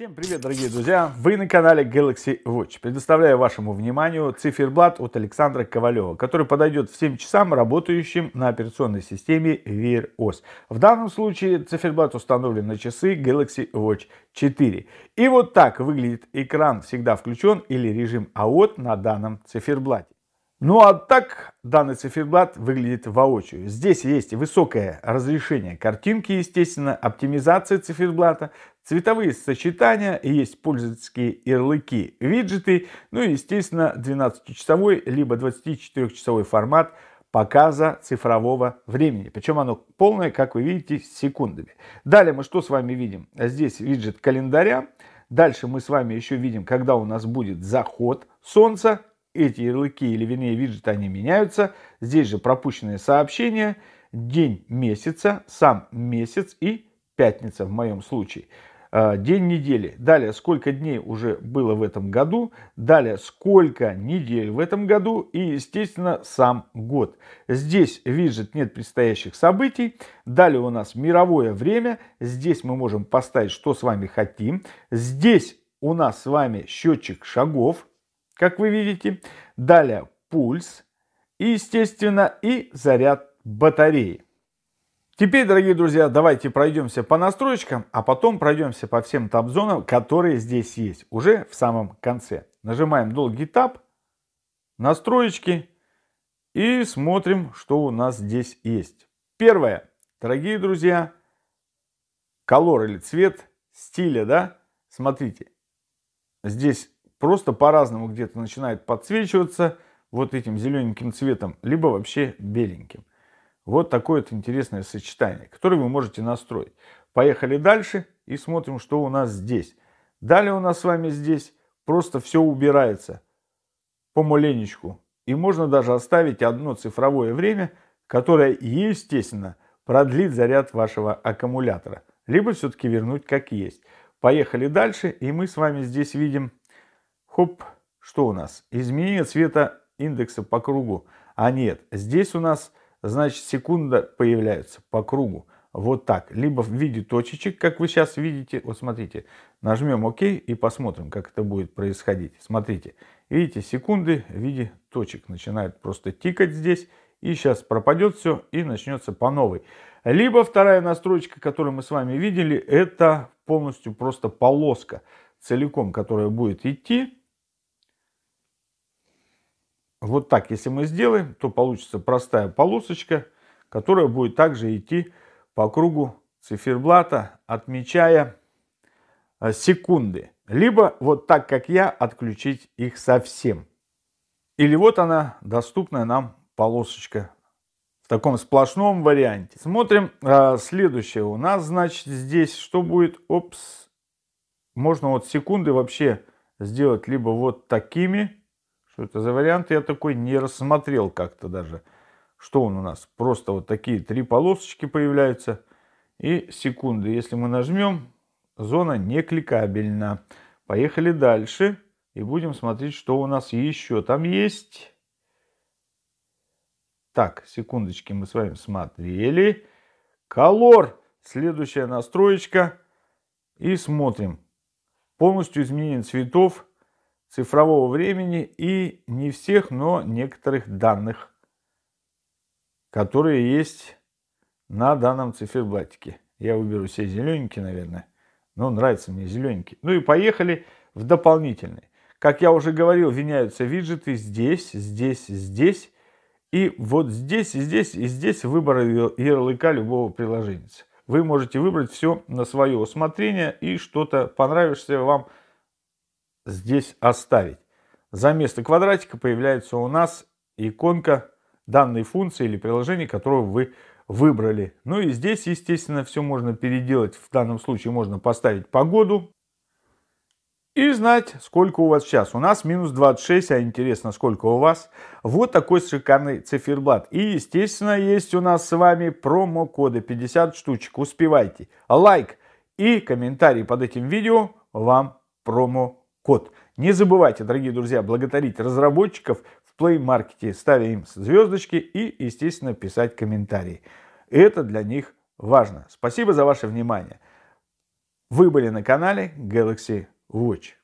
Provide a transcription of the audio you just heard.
Всем привет, дорогие друзья! Вы на канале Galaxy Watch. Предоставляю вашему вниманию циферблат от Александра Ковалева, который подойдет всем часам, работающим на операционной системе Wear OS. В данном случае циферблат установлен на часы Galaxy Watch 4. И вот так выглядит экран, всегда включен или режим AOT на данном циферблате. Ну а так данный циферблат выглядит воочию. Здесь есть высокое разрешение картинки, естественно, оптимизация циферблата, цветовые сочетания, есть пользовательские ярлыки, виджеты, ну и, естественно, 12-часовой либо 24-часовой формат показа цифрового времени. Причем оно полное, как вы видите, с секундами. Далее мы что с вами видим? Здесь виджет календаря. Дальше мы с вами еще видим, когда у нас будет заход солнца эти ярлыки или вернее виджеты, они меняются. Здесь же пропущенные сообщения, день месяца, сам месяц и пятница в моем случае. А, день недели. Далее, сколько дней уже было в этом году. Далее, сколько недель в этом году. И, естественно, сам год. Здесь виджет нет предстоящих событий. Далее у нас мировое время. Здесь мы можем поставить, что с вами хотим. Здесь у нас с вами счетчик шагов как вы видите. Далее пульс и, естественно, и заряд батареи. Теперь, дорогие друзья, давайте пройдемся по настройкам, а потом пройдемся по всем таб-зонам, которые здесь есть, уже в самом конце. Нажимаем долгий таб, настройки и смотрим, что у нас здесь есть. Первое, дорогие друзья, колор или цвет стиля, да, смотрите, здесь просто по-разному где-то начинает подсвечиваться вот этим зелененьким цветом, либо вообще беленьким. Вот такое вот интересное сочетание, которое вы можете настроить. Поехали дальше и смотрим, что у нас здесь. Далее у нас с вами здесь просто все убирается помаленечку. И можно даже оставить одно цифровое время, которое, естественно, продлит заряд вашего аккумулятора. Либо все-таки вернуть как есть. Поехали дальше, и мы с вами здесь видим Хоп, что у нас? Изменение цвета индекса по кругу. А нет, здесь у нас, значит, секунда появляется по кругу. Вот так. Либо в виде точечек, как вы сейчас видите. Вот смотрите, нажмем ОК и посмотрим, как это будет происходить. Смотрите, видите, секунды в виде точек начинают просто тикать здесь. И сейчас пропадет все и начнется по новой. Либо вторая настройка, которую мы с вами видели, это полностью просто полоска целиком, которая будет идти вот так, если мы сделаем, то получится простая полосочка, которая будет также идти по кругу циферблата, отмечая э, секунды. Либо вот так, как я, отключить их совсем. Или вот она, доступная нам полосочка в таком сплошном варианте. Смотрим а, следующее. У нас, значит, здесь что будет? Опс. Можно вот секунды вообще сделать либо вот такими, что это за вариант? Я такой не рассмотрел как-то даже. Что он у нас? Просто вот такие три полосочки появляются. И секунды. Если мы нажмем, зона не кликабельна. Поехали дальше. И будем смотреть, что у нас еще там есть. Так, секундочки, мы с вами смотрели. Color. Следующая настроечка. И смотрим. Полностью изменение цветов цифрового времени и не всех, но некоторых данных, которые есть на данном циферблатике. Я выберу все зелененькие, наверное. Но нравится мне зелененький. Ну и поехали в дополнительный. Как я уже говорил, виняются виджеты здесь, здесь, здесь. И вот здесь, и здесь, и здесь выбор ярлыка любого приложения. Вы можете выбрать все на свое усмотрение и что-то понравишься вам здесь оставить. За место квадратика появляется у нас иконка данной функции или приложения, которую вы выбрали. Ну и здесь, естественно, все можно переделать. В данном случае можно поставить погоду и знать, сколько у вас сейчас. У нас минус 26, а интересно, сколько у вас. Вот такой шикарный циферблат. И, естественно, есть у нас с вами промокоды 50 штучек. Успевайте. Лайк и комментарий под этим видео вам промо код. Не забывайте, дорогие друзья, благодарить разработчиков в Play Market, ставя им звездочки и, естественно, писать комментарии. Это для них важно. Спасибо за ваше внимание. Вы были на канале Galaxy Watch.